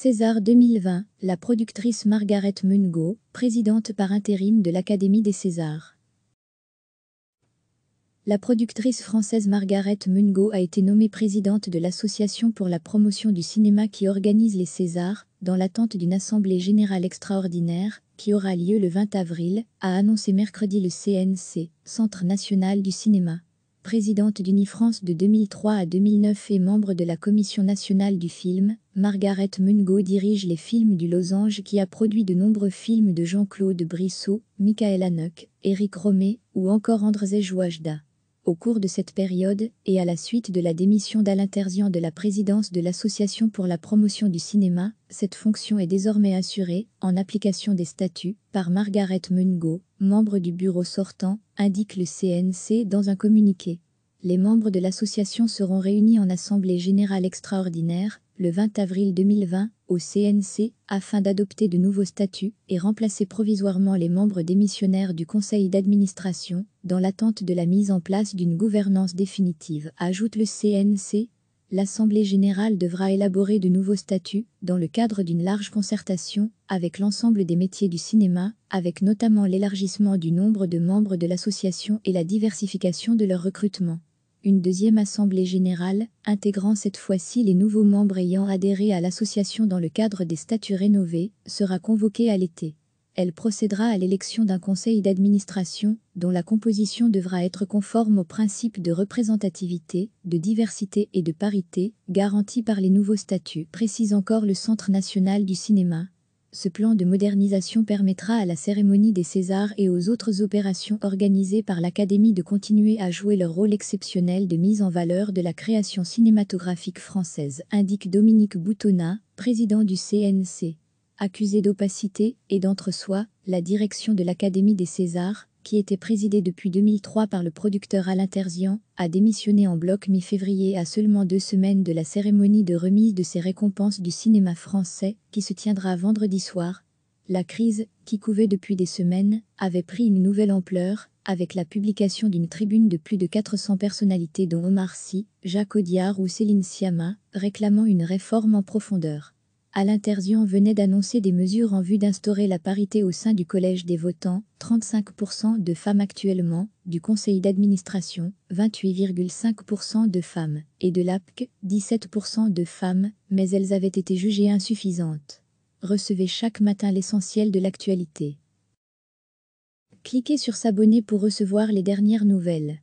César 2020, la productrice Margaret Mungo, présidente par intérim de l'Académie des Césars. La productrice française Margaret Mungo a été nommée présidente de l'Association pour la promotion du cinéma qui organise les Césars, dans l'attente d'une assemblée générale extraordinaire, qui aura lieu le 20 avril, a annoncé mercredi le CNC, Centre national du cinéma présidente d'Unifrance de 2003 à 2009 et membre de la Commission nationale du film, Margaret Mungo dirige les films du Losange qui a produit de nombreux films de Jean-Claude Brissot, Michael Haneke, Éric Romé ou encore Andrzej Wajda. Au cours de cette période, et à la suite de la démission d'Alain Terzian de la présidence de l'Association pour la promotion du cinéma, cette fonction est désormais assurée, en application des statuts, par Margaret Mungo, membre du bureau sortant, indique le CNC dans un communiqué les membres de l'association seront réunis en assemblée générale extraordinaire le 20 avril 2020 au CNC afin d'adopter de nouveaux statuts et remplacer provisoirement les membres démissionnaires du conseil d'administration dans l'attente de la mise en place d'une gouvernance définitive, ajoute le CNC. L'Assemblée générale devra élaborer de nouveaux statuts dans le cadre d'une large concertation avec l'ensemble des métiers du cinéma, avec notamment l'élargissement du nombre de membres de l'association et la diversification de leur recrutement une deuxième assemblée générale, intégrant cette fois-ci les nouveaux membres ayant adhéré à l'association dans le cadre des statuts rénovés, sera convoquée à l'été. Elle procédera à l'élection d'un conseil d'administration, dont la composition devra être conforme aux principes de représentativité, de diversité et de parité, garantis par les nouveaux statuts, précise encore le Centre national du cinéma, ce plan de modernisation permettra à la cérémonie des Césars et aux autres opérations organisées par l'Académie de continuer à jouer leur rôle exceptionnel de mise en valeur de la création cinématographique française, indique Dominique Boutonnat, président du CNC. Accusé d'opacité et d'entre-soi, la direction de l'Académie des Césars qui était présidé depuis 2003 par le producteur Alain Terzian, a démissionné en bloc mi-février à seulement deux semaines de la cérémonie de remise de ses récompenses du cinéma français, qui se tiendra vendredi soir. La crise, qui couvait depuis des semaines, avait pris une nouvelle ampleur, avec la publication d'une tribune de plus de 400 personnalités dont Omar Sy, Jacques Audiard ou Céline Sciamma, réclamant une réforme en profondeur. Alain Terzian venait d'annoncer des mesures en vue d'instaurer la parité au sein du collège des votants, 35% de femmes actuellement, du conseil d'administration, 28,5% de femmes, et de l'APC, 17% de femmes, mais elles avaient été jugées insuffisantes. Recevez chaque matin l'essentiel de l'actualité. Cliquez sur s'abonner pour recevoir les dernières nouvelles.